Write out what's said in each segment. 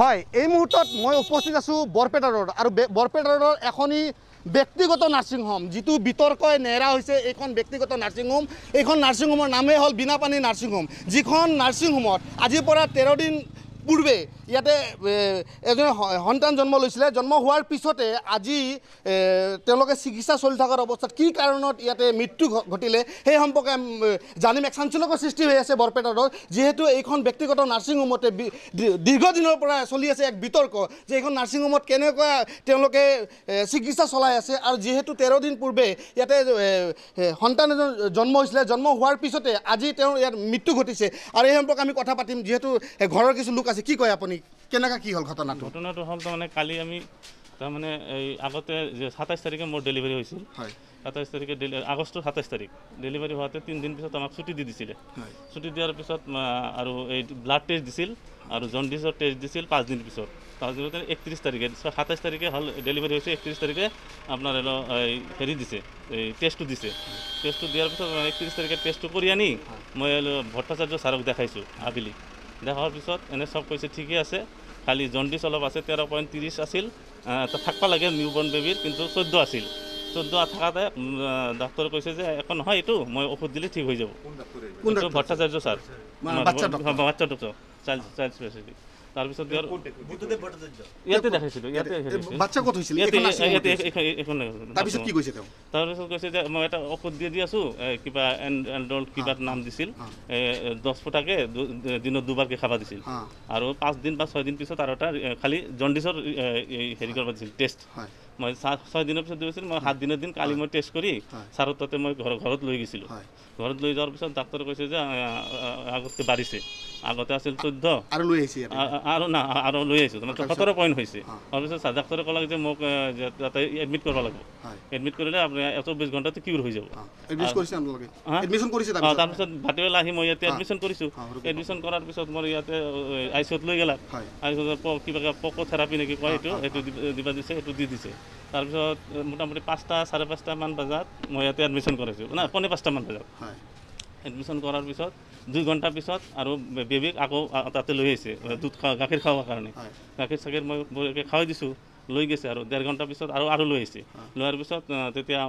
হয় এই মুহূৰ্তত মই উপস্থিত আছোঁ বৰপেটা ৰোডত আৰু বৰপেটা ৰোডৰ এখনি ব্যক্তিগত নাৰ্ছিং হোম যিটো বিতৰ্কই নেৰা হৈছে এইখন ব্যক্তিগত নাৰ্ছিং হোম এইখন নাৰ্ছিং হোমৰ নামেই হ'ল বিনাপানী নাৰ্ছিং হোম যিখন নাৰ্ছিং হোমত আজিৰ পৰা দিন পূৰ্বে ইয়াতে এজনী সন্তান জন্ম লৈছিলে জন্ম হোৱাৰ পিছতে আজি তেওঁলোকে চিকিৎসা চলি থকাৰ অৱস্থাত কি কাৰণত ইয়াতে মৃত্যু ঘটিলে সেই সম্পৰ্কে জানিম এক চাঞ্চলকৰ সৃষ্টি হৈ আছে বৰপেটাৰ যিহেতু এইখন ব্যক্তিগত নাৰ্ছিং হোমতে দীৰ্ঘদিনৰ পৰা চলি আছে এক বিতৰ্ক যে এইখন নাৰ্ছিং হোমত কেনেকুৱা তেওঁলোকে চিকিৎসা চলাই আছে আৰু যিহেতু তেৰ দিন পূৰ্বে ইয়াতে সন্তান এজন জন্ম হৈছিলে জন্ম হোৱাৰ পিছতে আজি তেওঁৰ ইয়াত মৃত্যু ঘটিছে আৰু এই সম্পৰ্কে আমি কথা পাতিম যিহেতু ঘৰৰ কিছু লোক আছে কি কয় আপুনি কেনেকুৱা কি হ'ল ঘটনাটো ঘটনাটো হ'ল তাৰমানে কালি আমি তাৰমানে এই আগতে যে সাতাইছ তাৰিখে মোৰ ডেলিভাৰী হৈছিল সাতাইছ তাৰিখে আগষ্টৰ সাতাইছ তাৰিখ ডেলিভাৰী হওঁতে তিনিদিন পিছত আমাক ছুটি দি দিছিলে ছুটি দিয়াৰ পিছত আৰু এই ব্লাড টেষ্ট দিছিল আৰু জণ্ডিছৰ টেষ্ট দিছিল পাঁচদিন পিছত পাঁচদিনতে একত্ৰিছ তাৰিখে সাতাইছ তাৰিখে হ'ল ডেলিভাৰী হৈছে একত্ৰিছ তাৰিখে আপোনাৰ এই হেৰি দিছে এই টেষ্টটো দিছে টেষ্টটো দিয়াৰ পিছত একত্ৰিছ তাৰিখে টেষ্টটো কৰি আনি মই ভট্টাচাৰ্য ছাৰক দেখাইছোঁ আবেলি দেখাৰ পিছত এনে চব কৈছে ঠিকেই আছে খালি জণ্ডিছ অলপ আছে তেৰ পইণ্ট ত্ৰিছ আছিল থাকিব লাগে নিউবৰ্ণ বেবীৰ কিন্তু চৈধ্য আছিল চৈধ্য থাকোঁতে ডাক্তৰে কৈছে যে একো নহয় এইটো মই ঔষধ দিলে ঠিক হৈ যাব ভট্টাচাৰ্য ছাৰ বাচ্চা ডক্টৰ চাইল্ড চাইল্ড স্পেচিয়েলিষ্ট দুবাৰকে খাবা দিছিল আৰু পাঁচ দিন বা ছয় দিন পিছত আৰু এটা খালি জণ্ডিছৰ হেৰি কৰিব দিছিল টেষ্ট মই ছয় দিনৰ পিছত দিছিল মই সাত দিনৰ দিন কালি মই টেষ্ট কৰি ছাৰৰ তাতে মই ঘৰত লৈ গৈছিলো ঘৰত লৈ যোৱাৰ পিছত ডাক্তৰে কৈছে যে আগতকে বাঢ়িছে আগতে আছিল চৈধ্য আৰু লৈ আহিছে আৰু না আৰু লৈ আহিছোঁ তাৰমানে সোতৰ পইণ্ট হৈছে তাৰপিছত চাৰ ডাক্তৰে ক'লে যে মোক তাতে এডমিট কৰিব লাগিব এডমিট কৰিলে আপুনি চৌব্বিছ ঘণ্টাতে কিউৰ হৈ যাব তাৰপিছত ভাটিবেলা আহি মই ইয়াতে এডমিশ্যন কৰিছোঁ এডমিশ্যন কৰাৰ পিছত মই ইয়াতে আই চি ইউত লৈ গেলাক আই চি ইউত কিবা পকো থেৰাপি নেকি কয় এইটো সেইটো দিবা দিছে সেইটো দি দিছে তাৰপিছত মোটামুটি পাঁচটা চাৰে পাঁচটামান বজাত মই ইয়াতে এডমিশ্যন কৰাইছোঁ মানে পোনে পাঁচটামান বজাত এডমিশ্যন কৰাৰ পিছত দুই ঘণ্টাৰ পিছত আৰু বেবীক আকৌ তাতে লৈ আহিছে দুধ খা গাখীৰ খাবৰ কাৰণে গাখীৰ চাখীৰ মই খাই দিছোঁ লৈ গৈছে আৰু ডেৰ ঘণ্টাৰ পিছত আৰু আৰু লৈ আহিছে লোৱাৰ পিছত তেতিয়া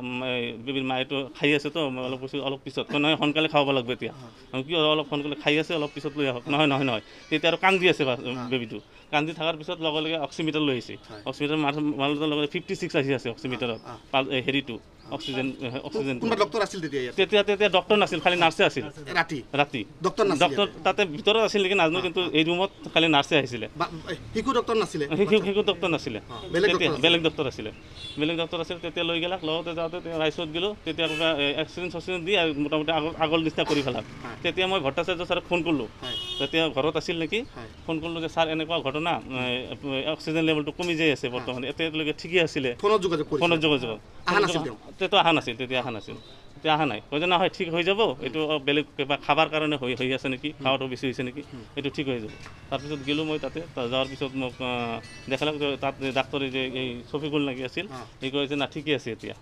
বেবীৰ মায়েতো খাই আছেতো মই অলপ কৈছোঁ অলপ পিছত নহয় সোনকালে খাব লাগিব এতিয়া কিয় অলপ সোনকালে খাই আছে অলপ পিছত লৈ আহক নহয় নহয় নহয় তেতিয়া আৰু কান্দি আছে বেবীটো কান্দি থকাৰ পিছত লগে লগে অক্সিমিটাৰ লৈ আহিছে অক্সিমিটাৰ মাৰ মাৰ লগে লগে ফিফটি ছিক্স আহি আছে অক্সিমিটাৰত হেৰিটো অক্সিজেন অক্সিজেন কোনো ডক্টৰ আছিল তেতিয়া ইয়াত তেতিয়া তেতিয়া ডক্টৰ নাছিল খালি নাৰ্ছে আছিল ৰাতি ৰাতি ডক্টৰ নাছিল ডক্টৰ তাতে ভিতৰত আছিল নেকি নাজানো কিন্তু এই ৰুমত খালি নাৰ্ছে আহিছিলে শিশু ডক্টৰ নাছিলে শিশু শিশু ডক্টৰ নাছিলে বেলেগ ডক্টৰ আছিলে বেলেগ ডক্টৰ আছিলে তেতিয়া লৈ গেলাক লগতে যাওঁতে তেওঁ ৰাইচত গ'লোঁ তেতিয়া কিবা এক্সিডেণ্ট চক্সিডেণ্ট দি মোটামুটি আগল আগল নিচিনা কৰি পেলাম তেতিয়া মই ভট্টাচাৰ্য ছাৰক ফোন কৰিলোঁ তেতিয়া ঘৰত আছিল নেকি ফোন কৰিলোঁ যে ছাৰ এনেকুৱা ঘটনা অক্সিজেন লেভেলটো কমি যাই আছে বৰ্তমান এতিয়ালৈকে ঠিকেই আছিলে ফোনত যোগাযোগ ফোনত যোগাযোগ অহা নাছিল তেতিয়া অহা নাছিল তেতিয়া অহা নাই কয় যে নহয় ঠিক হৈ যাব এইটো বেলেগ কিবা খাবাৰ কাৰণে হৈ হৈ আছে নেকি খাৱাটো বেছি হৈছে নেকি এইটো ঠিক হৈ যাব তাৰপিছত গেলোঁ মই তাতে যোৱাৰ পিছত মোক দেখালে তাত ডাক্তৰে যে এই চফিকুল লাগি আছিল সি যে না ঠিকেই আছে এতিয়া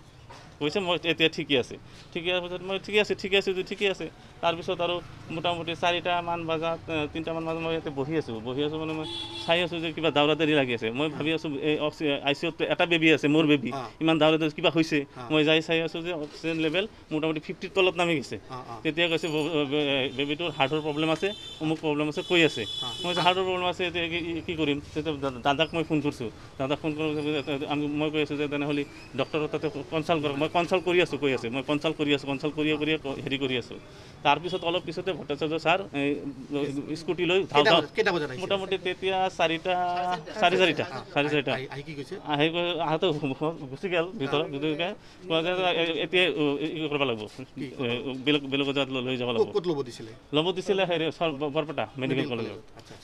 কৈছে মই এতিয়া ঠিকে আছে ঠিকে পিছত মই ঠিকে আছে ঠিকে আছে যদি ঠিকে আছে তাৰপিছত আৰু মোটামুটি চাৰিটামান বজাত তিনিটামান বজাত মই ইয়াতে বহি আছোঁ বহি আছোঁ মানে মই চাই আছোঁ যে কিবা দাউৰা দেৰি লাগি আছে মই ভাবি আছোঁ এই অক্সি আই চি অ'ত এটা বেবী আছে মোৰ বেবী ইমান দাউৰা দেৰি কিবা হৈছে মই যাই চাই আছোঁ যে অক্সিজেন লেভেল মোটামুটি ফিফটিৰ তলত নামি গৈছে তেতিয়া কৈছে বেবীটোৰ হাৰ্টৰ প্ৰব্লেম আছে অমুক প্ৰব্লেম আছে কৈ আছে মই হাৰ্টৰ প্ৰব্লেম আছে এতিয়া কি কৰিম তেতিয়া দাদাক মই ফোন কৰিছোঁ দাদাক ফোন কৰোঁ আমি মই কৈ আছোঁ যে তেনেহ'লে ডক্টৰৰ তাতে কনচাল্ট কৰক মই মই কনচাল্ট কৰি আছোঁ কৈ আছে মই কনচাল্ট কৰি আছোঁ কনচাল্ট কৰি কৰি হেৰি কৰি আছোঁ তাৰপিছত অলপ পিছতে ভট্টাচাৰ্য ছাৰ স্কুটি লৈ মোটামুটি তেতিয়া চাৰিটা চাৰে চাৰিটা চাৰে চাৰিটা আহি গৈ আহোঁতে গুচি গ'ল ভিতৰত কোৱা যায় এতিয়া ই কৰিব লাগিব বেলেগ বেলেগ লৈ যাব লাগিব ল'ব দিছিলে ল'ব দিছিলে বৰপেটা মেডিকেল কলেজত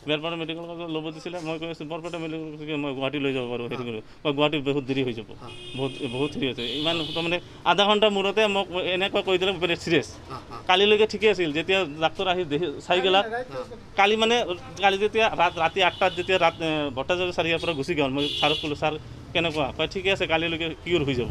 বেৰপেটা মেডিকেল কলেজত ল'ব দিছিলে মই কৈ আছোঁ বৰপেটা মেডিকেল কলেজ মই গুৱাহাটী লৈ যাব পাৰোঁ হেৰি কৰোঁ গুৱাহাটী বহুত দেৰি হৈ যাব বহুত বহুত হেৰি হৈছে ইমান আহিলে আধা ঘণ্টা মূৰতে মোক এনেকুৱা কৈ দিলে ভূপেন চিৰিয়াছ কালিলৈকে ঠিকে আছিল যেতিয়া ডাক্তৰ আহি চাই গেলা কালি মানে কালি যেতিয়া ৰাতি আঠটাত যেতিয়া ৰাত ভট্টাচাৰ্য চাৰিআৰ পৰা গুচি গ'ল মই ছাৰক ক'লোঁ ছাৰ কেনেকুৱা কয় ঠিকে আছে কালিলৈকে কিয়ৰ হৈ যাব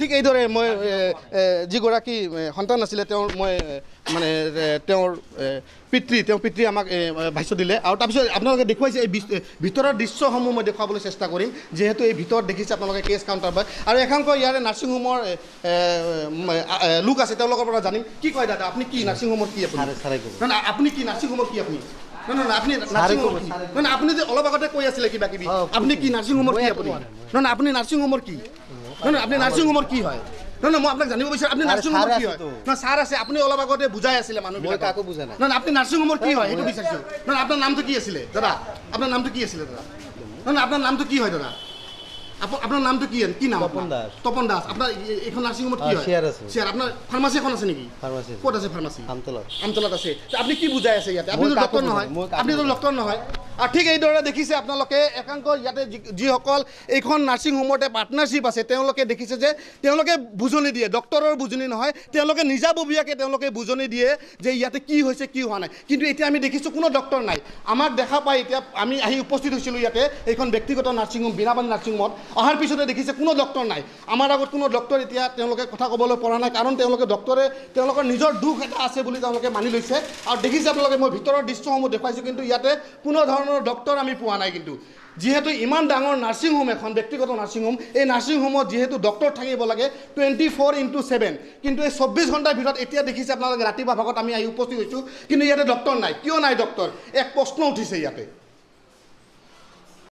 ঠিক এইদৰে মই যিগৰাকী সন্তান আছিলে তেওঁ মই মানে তেওঁৰ পিতৃ তেওঁ পিতৃ আমাক ভাষ্য দিলে আৰু তাৰপিছত আপোনালোকে দেখুৱাইছে এই ভিতৰৰ দৃশ্যসমূহ মই দেখুৱাবলৈ চেষ্টা কৰিম যিহেতু এই ভিতৰত দেখিছে আপোনালোকে কেচ কাউণ্টাৰ পায় আৰু এখনকৈ ইয়াৰে নাৰ্ছিং হোমৰ লোক আছে তেওঁলোকৰ পৰা জানিম কি কয় দাদা আপুনি কি নাৰ্ছিং নাৰ্ছিংহোমৰ কি আপুনি আপুনি কি নাৰ্ছিং নাৰ্ছিংহোমৰ কি আপুনি আপুনি যে অলপ আগতে কৈ আছিলে কিবা কিবি আপুনি কি নাৰ্ছিং নাৰ্ছিংহোমৰ কি আপুনি নহয় আপুনি নাৰ্ছিং হোমৰ কি নহয় আপুনি নাৰ্ছিং হোমৰ কি হয় নহয় নহয় মই আপোনাক জানিব বিচাৰোঁ আপুনি নাৰ্ছিং হোমৰ কি হয় নহয় ছাৰ আছে আপুনি অলপ আগতে বুজাই আছিলে মানুহবিলাক কাকো বুজা নাই নহয় আপুনি নাৰ্ছিং হোমৰ কি হয় সেইটো বিচাৰিছোঁ নহয় আপোনাৰ নামটো কি আছিলে দাদা আপোনাৰ নামটো কি আছিলে দাদা নহয় আপোনাৰ নামটো কি হয় দাদা আপোনাৰ নামটো কি কি নাম তপন দাস তপন দাস আপোনাৰ এইখন নাৰ্ছিং হোমত কি হয় চেয়াৰ আছে চেয়াৰ আপোনাৰ ফাৰ্মাচী এখন আছে নেকি ফাৰ্মাচী ক'ত আছে ফাৰ্মাচী আমতলাত আমতলাত আছে আপুনি কি বুজাই আছে ইয়াতে আপুনি ডক্টৰ নহয় আপুনিতো ডক্টৰ নহয় আৰু ঠিক এইদৰে দেখিছে আপোনালোকে একাংশ ইয়াতে যিসকল এইখন নাৰ্ছিং হোমতে পাৰ্টনাৰশ্বিপ আছে তেওঁলোকে দেখিছে যে তেওঁলোকে বুজনি দিয়ে ডক্টৰৰ বুজনি নহয় তেওঁলোকে নিজাববীয়াকৈ তেওঁলোকে বুজনি দিয়ে যে ইয়াতে কি হৈছে কি হোৱা নাই কিন্তু এতিয়া আমি দেখিছোঁ কোনো ডক্টৰ নাই আমাক দেখা পায় এতিয়া আমি আহি উপস্থিত হৈছিলোঁ ইয়াতে এইখন ব্যক্তিগত নাৰ্ছিং হোম বিনাবাণী নাৰ্ছিং হোমত অহাৰ পিছতে দেখিছে কোনো ডক্টৰ নাই আমাৰ আগত কোনো ডক্টৰ এতিয়া তেওঁলোকে কথা ক'বলৈ পৰা নাই কাৰণ তেওঁলোকে ডক্টৰে তেওঁলোকৰ নিজৰ দুখ এটা আছে বুলি তেওঁলোকে মানি লৈছে আৰু দেখিছে আপোনালোকে মই ভিতৰৰ দৃশ্যসমূহ দেখুৱাইছোঁ কিন্তু ইয়াতে কোনো ধৰণৰ ধৰণৰ ডক্টৰ আমি পোৱা নাই কিন্তু যিহেতু ইমান ডাঙৰ নাৰ্ছিং হোম এখন ব্যক্তিগত নাৰ্ছিং হোম এই নাৰ্ছিং হোমত যিহেতু ডক্টৰ থাকিব লাগে টুৱেণ্টি ফ'ৰ ইনটু ছেভেন কিন্তু এই চৌব্বিছ ঘণ্টাৰ ভিতৰত এতিয়া দেখিছে আপোনালোকে ৰাতিপুৱা ভাগত আমি আহি উপস্থিত হৈছোঁ কিন্তু ইয়াতে ডক্টৰ নাই কিয় নাই ডক্টৰ এক প্ৰশ্ন উঠিছে ইয়াতে